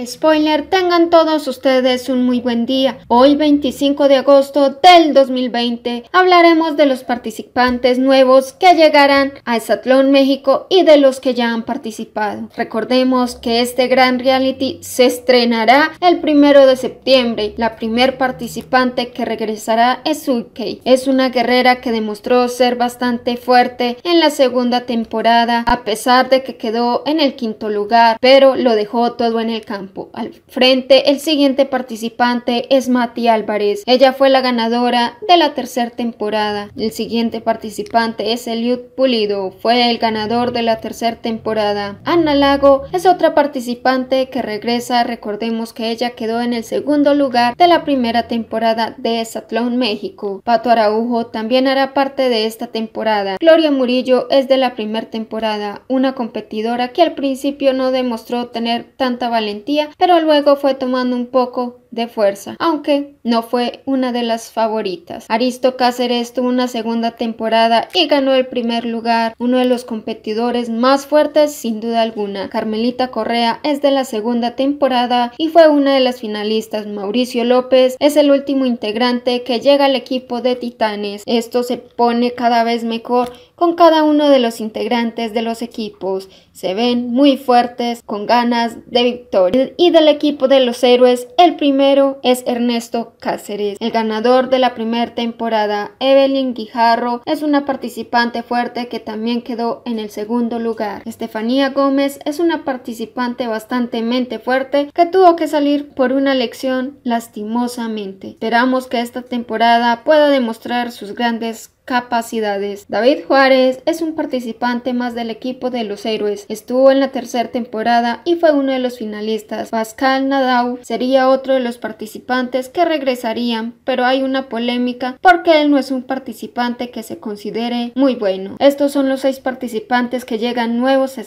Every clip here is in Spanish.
Spoiler, tengan todos ustedes un muy buen día. Hoy 25 de agosto del 2020 hablaremos de los participantes nuevos que llegarán a Exatlón México y de los que ya han participado. Recordemos que este gran reality se estrenará el primero de septiembre. La primer participante que regresará es Ukei Es una guerrera que demostró ser bastante fuerte en la segunda temporada a pesar de que quedó en el quinto lugar, pero lo dejó todo en el campo. Al frente, el siguiente participante es Mati Álvarez. Ella fue la ganadora de la tercera temporada. El siguiente participante es Eliud Pulido. Fue el ganador de la tercera temporada. Ana Lago es otra participante que regresa. Recordemos que ella quedó en el segundo lugar de la primera temporada de Satlón México. Pato Araujo también hará parte de esta temporada. Gloria Murillo es de la primera temporada, una competidora que al principio no demostró tener tanta valentía pero luego fue tomando un poco de fuerza, aunque no fue una de las favoritas. Aristo Cáceres tuvo una segunda temporada y ganó el primer lugar, uno de los competidores más fuertes sin duda alguna. Carmelita Correa es de la segunda temporada y fue una de las finalistas. Mauricio López es el último integrante que llega al equipo de Titanes. Esto se pone cada vez mejor con cada uno de los integrantes de los equipos. Se ven muy fuertes, con ganas de victoria. Y del equipo de los héroes, el primer es Ernesto Cáceres, el ganador de la primera temporada. Evelyn Guijarro es una participante fuerte que también quedó en el segundo lugar. Estefanía Gómez es una participante bastante fuerte que tuvo que salir por una lección lastimosamente. Esperamos que esta temporada pueda demostrar sus grandes capacidades. David Juárez es un participante más del equipo de los héroes. Estuvo en la tercera temporada y fue uno de los finalistas. Pascal Nadau sería otro de los participantes que regresarían, pero hay una polémica porque él no es un participante que se considere muy bueno. Estos son los seis participantes que llegan nuevos a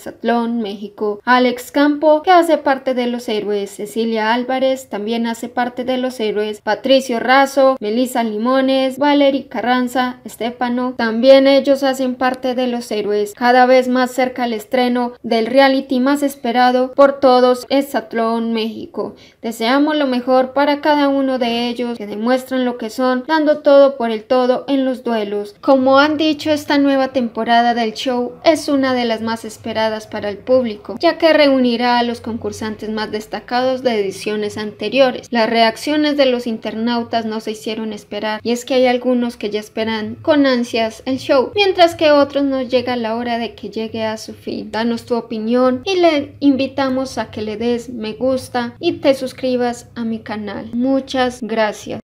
México. Alex Campo, que hace parte de los héroes. Cecilia Álvarez también hace parte de los héroes. Patricio Razo, Melissa Limones, Valerie Carranza, también ellos hacen parte de los héroes, cada vez más cerca el estreno del reality más esperado por todos esatlon México. Deseamos lo mejor para cada uno de ellos que demuestran lo que son dando todo por el todo en los duelos. Como han dicho, esta nueva temporada del show es una de las más esperadas para el público, ya que reunirá a los concursantes más destacados de ediciones anteriores. Las reacciones de los internautas no se hicieron esperar y es que hay algunos que ya esperan con el show, mientras que otros nos llega la hora de que llegue a su fin. Danos tu opinión y le invitamos a que le des me gusta y te suscribas a mi canal. Muchas gracias.